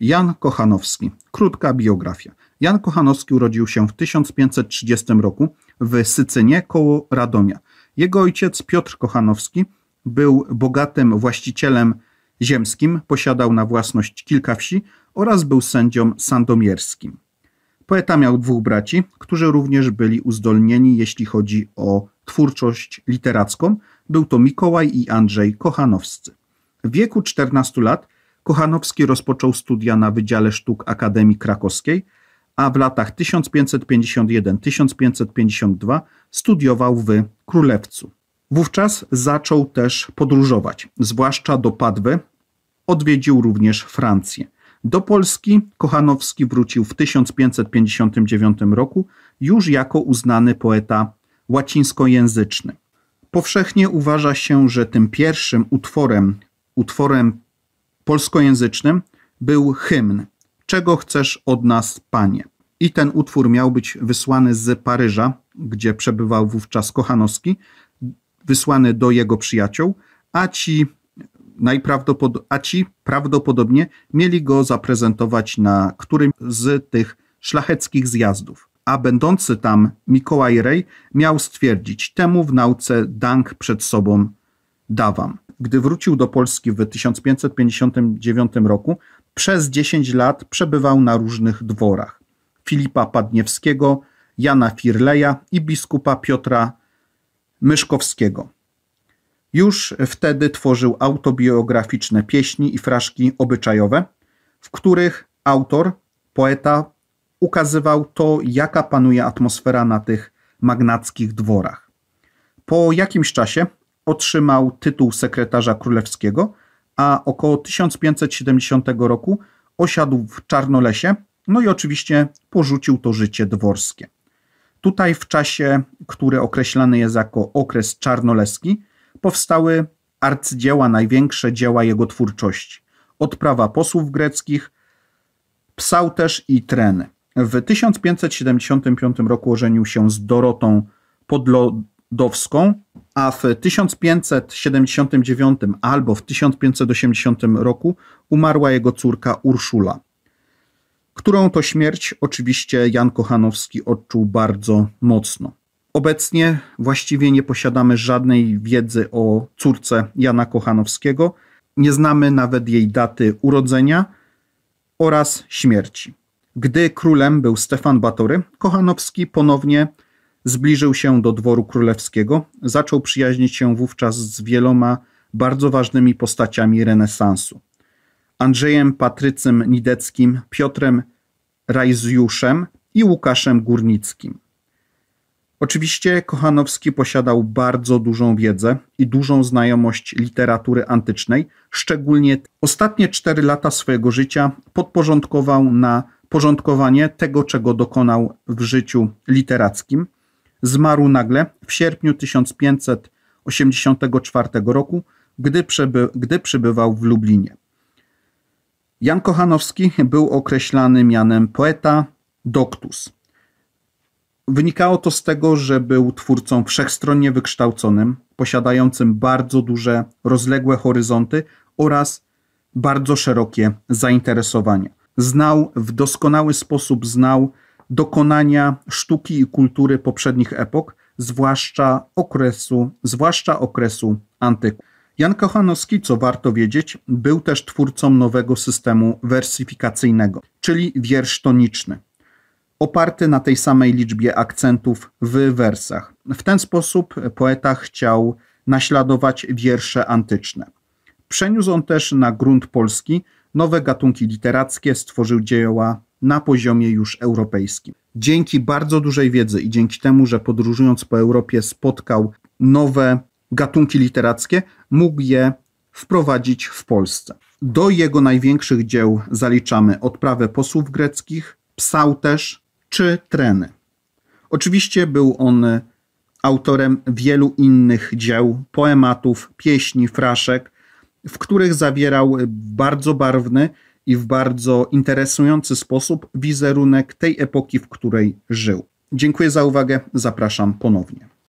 Jan Kochanowski. Krótka biografia. Jan Kochanowski urodził się w 1530 roku w Sycynie koło Radomia. Jego ojciec Piotr Kochanowski był bogatym właścicielem ziemskim, posiadał na własność kilka wsi oraz był sędzią sandomierskim. Poeta miał dwóch braci, którzy również byli uzdolnieni, jeśli chodzi o twórczość literacką. Był to Mikołaj i Andrzej Kochanowscy. W wieku 14 lat Kochanowski rozpoczął studia na Wydziale Sztuk Akademii Krakowskiej, a w latach 1551-1552 studiował w Królewcu. Wówczas zaczął też podróżować, zwłaszcza do Padwy. Odwiedził również Francję. Do Polski Kochanowski wrócił w 1559 roku już jako uznany poeta łacińskojęzyczny. Powszechnie uważa się, że tym pierwszym utworem, utworem polskojęzycznym był hymn Czego chcesz od nas, Panie? I ten utwór miał być wysłany z Paryża, gdzie przebywał wówczas Kochanowski, wysłany do jego przyjaciół, a ci, najprawdopod- a ci prawdopodobnie mieli go zaprezentować na którym z tych szlacheckich zjazdów a będący tam Mikołaj Rej miał stwierdzić temu w nauce dank przed sobą dawam gdy wrócił do Polski w 1559 roku, przez 10 lat przebywał na różnych dworach Filipa Padniewskiego, Jana Firleja i biskupa Piotra Myszkowskiego. Już wtedy tworzył autobiograficzne pieśni i fraszki obyczajowe, w których autor, poeta, ukazywał to, jaka panuje atmosfera na tych magnackich dworach. Po jakimś czasie otrzymał tytuł sekretarza królewskiego, a około 1570 roku osiadł w Czarnolesie, no i oczywiście porzucił to życie dworskie. Tutaj w czasie, który określany jest jako okres czarnoleski, powstały arcydzieła, największe dzieła jego twórczości. Odprawa posłów greckich, psał też i treny. W 1575 roku ożenił się z Dorotą Podlodowską, a w 1579 albo w 1580 roku umarła jego córka Urszula, którą to śmierć oczywiście Jan Kochanowski odczuł bardzo mocno. Obecnie właściwie nie posiadamy żadnej wiedzy o córce Jana Kochanowskiego, nie znamy nawet jej daty urodzenia oraz śmierci. Gdy królem był Stefan Batory, Kochanowski ponownie Zbliżył się do dworu królewskiego, zaczął przyjaźnić się wówczas z wieloma bardzo ważnymi postaciami renesansu. Andrzejem Patrycym Nideckim, Piotrem Rajzjuszem i Łukaszem Górnickim. Oczywiście Kochanowski posiadał bardzo dużą wiedzę i dużą znajomość literatury antycznej, szczególnie ostatnie cztery lata swojego życia podporządkował na porządkowanie tego, czego dokonał w życiu literackim – zmarł nagle w sierpniu 1584 roku, gdy, gdy przybywał w Lublinie. Jan Kochanowski był określany mianem poeta doctus. Wynikało to z tego, że był twórcą wszechstronnie wykształconym, posiadającym bardzo duże, rozległe horyzonty oraz bardzo szerokie zainteresowania. Znał w doskonały sposób znał dokonania sztuki i kultury poprzednich epok, zwłaszcza okresu, zwłaszcza okresu antyku. Jan Kochanowski, co warto wiedzieć, był też twórcą nowego systemu wersyfikacyjnego, czyli wiersz toniczny, oparty na tej samej liczbie akcentów w wersach. W ten sposób poeta chciał naśladować wiersze antyczne. Przeniósł on też na grunt polski nowe gatunki literackie, stworzył dzieła na poziomie już europejskim. Dzięki bardzo dużej wiedzy i dzięki temu, że podróżując po Europie spotkał nowe gatunki literackie, mógł je wprowadzić w Polsce. Do jego największych dzieł zaliczamy odprawę posłów greckich, psał też czy treny. Oczywiście był on autorem wielu innych dzieł, poematów, pieśni, fraszek, w których zawierał bardzo barwny, i w bardzo interesujący sposób wizerunek tej epoki, w której żył. Dziękuję za uwagę, zapraszam ponownie.